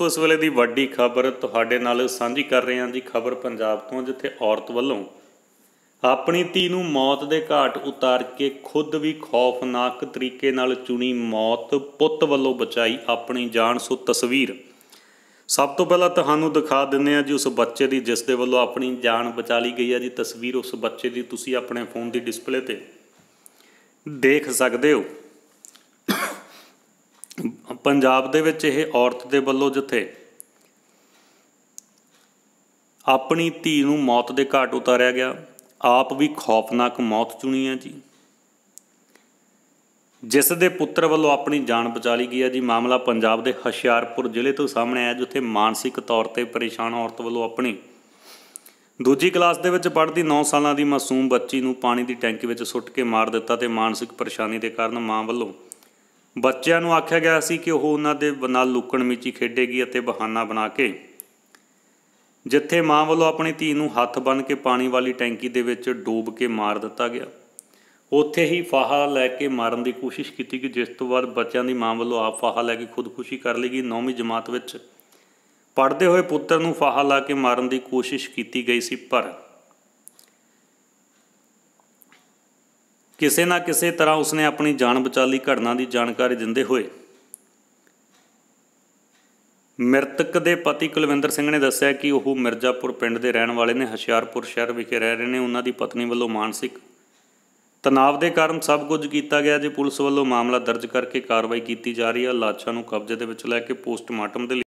ਸੋ ਇਸ ਵੇਲੇ ਦੀ ਵੱਡੀ ਖਬਰ ਤੁਹਾਡੇ ਨਾਲ ਸਾਂਝੀ ਕਰ ਰਹੇ ਹਾਂ ਜੀ ਖਬਰ ਪੰਜਾਬ ਤੋਂ ਜਿੱਥੇ ਔਰਤ ਵੱਲੋਂ ਆਪਣੀ ਧੀ ਨੂੰ ਮੌਤ ਦੇ ਘਾਟ ਉਤਾਰ ਕੇ ਖੁਦ ਵੀ ਖੌਫਨਾਕ ਤਰੀਕੇ ਨਾਲ ਚੁਣੀ ਮੌਤ ਪੁੱਤ ਵੱਲੋਂ ਬਚਾਈ ਆਪਣੀ ਜਾਨ ਸੋ ਤਸਵੀਰ ਸਭ ਤੋਂ ਪਹਿਲਾਂ ਤੁਹਾਨੂੰ ਦਿਖਾ ਦਿੰਨੇ ਆ ਜੀ ਉਸ ਬੱਚੇ ਦੀ ਜਿਸ ਦੇ ਵੱਲੋਂ ਆਪਣੀ ਜਾਨ ਬਚਾ ਲਈ ਗਈ ਹੈ ਜੀ ਤਸਵੀਰ ਉਸ ਬੱਚੇ ਦੀ ਤੁਸੀਂ ਆਪਣੇ ਫੋਨ ਦੀ ਡਿਸਪਲੇ ਤੇ ਦੇਖ ਸਕਦੇ ਹੋ ਪੰਜਾਬ ਦੇ ਵਿੱਚ ਇਹ ਔਰਤ ਦੇ ਵੱਲੋਂ ਜਿੱਥੇ ਆਪਣੀ ਧੀ ਨੂੰ ਮੌਤ ਦੇ ਘਾਟ ਉਤਾਰਿਆ ਗਿਆ ਆਪ ਵੀ ਖੌਫਨਾਕ ਮੌਤ ਚੁਣੀ ਹੈ ਜੀ ਜਿਸ ਦੇ ਪੁੱਤਰ ਵੱਲੋਂ ਆਪਣੀ ਜਾਨ ਬਚਾ ਲਈ ਗਈ ਹੈ ਜੀ ਮਾਮਲਾ ਪੰਜਾਬ ਦੇ ਹਸ਼ਿਆਰਪੁਰ ਜ਼ਿਲ੍ਹੇ ਤੋਂ ਸਾਹਮਣੇ ਆਇਆ ਜਿੱਥੇ ਮਾਨਸਿਕ ਤੌਰ ਤੇ ਪਰੇਸ਼ਾਨ ਔਰਤ ਵੱਲੋਂ ਆਪਣੀ ਦੂਜੀ ਕਲਾਸ ਦੇ ਵਿੱਚ ਪੜ੍ਹਦੀ 9 ਸਾਲਾਂ ਦੀ ਮਾਸੂਮ ਬੱਚੀ ਨੂੰ ਪਾਣੀ ਦੀ ਟੈਂਕੀ ਵਿੱਚ ਸੁੱਟ ਕੇ ਮਾਰ ਦਿੱਤਾ ਤੇ ਮਾਨਸਿਕ ਪਰੇਸ਼ਾਨੀ ਦੇ ਕਾਰਨ ਮਾਂ ਵੱਲੋਂ ਬੱਚਿਆਂ ਨੂੰ ਆਖਿਆ ਗਿਆ ਸੀ ਕਿ ਉਹ ਉਹਨਾਂ ਦੇ ਨਾਲ ਲੁਕਣ ਮੀਚੀ ਖੇਡੇਗੀ ਅਤੇ ਬਹਾਨਾ ਬਣਾ ਕੇ ਜਿੱਥੇ ਮਾਂ ਵੱਲੋਂ ਆਪਣੀ ਧੀ ਨੂੰ ਹੱਥ ਬੰਨ ਕੇ ਪਾਣੀ ਵਾਲੀ ਟੈਂਕੀ ਦੇ ਵਿੱਚ ਡੋਬ ਕੇ ਮਾਰ ਦਿੱਤਾ ਗਿਆ ਉੱਥੇ ਹੀ ਫਾਹਾ ਲੈ ਕੇ ਮਾਰਨ ਦੀ ਕੋਸ਼ਿਸ਼ ਕੀਤੀ ਕਿ ਜਿਸ ਤੋਂ ਬਾਅਦ ਬੱਚਿਆਂ ਦੀ ਮਾਂ ਵੱਲੋਂ ਆਪ ਫਾਹਾ ਲੈ ਕੇ ਖੁਦਕੁਸ਼ੀ ਕਰ ਲਈ ਗਈ 9ਵੀਂ ਜਮਾਤ ਵਿੱਚ ਪੜਦੇ ਹੋਏ ਪੁੱਤਰ ਨੂੰ ਫਾਹਾ ਲਾ ਕੇ ਮਾਰਨ ਦੀ ਕੋਸ਼ਿਸ਼ ਕੀਤੀ ਗਈ ਸੀ ਪਰ ਕਿਸੇ ਨਾ ਕਿਸੇ ਤਰ੍ਹਾਂ ਉਸਨੇ ਆਪਣੀ ਜਾਨ ਬਚਾ ਲਈ ਘਟਨਾ ਦੀ ਜਾਣਕਾਰੀ ਦਿੰਦੇ ਹੋਏ ਮ੍ਰਿਤਕ ਦੇ ਪਤੀ ਕੁਲਵਿੰਦਰ ਸਿੰਘ ਨੇ ਦੱਸਿਆ ਕਿ ਉਹ ਮਿਰਜ਼ਾਪੁਰ ਪਿੰਡ ਦੇ ਰਹਿਣ ਵਾਲੇ ਨੇ ਹਸ਼ਿਆਰਪੁਰ ਸ਼ਹਿਰ ਵਿਖੇ ਰਹਿ ਰਹੇ ਨੇ ਉਹਨਾਂ ਦੀ ਪਤਨੀ ਵੱਲੋਂ ਮਾਨਸਿਕ ਤਣਾਅ ਦੇ ਕਾਰਨ ਸਭ ਕੁਝ ਕੀਤਾ ਗਿਆ ਜੇ ਪੁਲਿਸ ਵੱਲੋਂ ਮਾਮਲਾ ਦਰਜ ਕਰਕੇ ਕਾਰਵਾਈ ਕੀਤੀ ਜਾ ਰਹੀ ਹੈ ਲਾਸ਼ਾਂ ਨੂੰ ਕਬਜ਼ੇ ਦੇ ਵਿੱਚ ਲੈ ਕੇ ਪੋਸਟਮਾਰਟਮ ਦੇ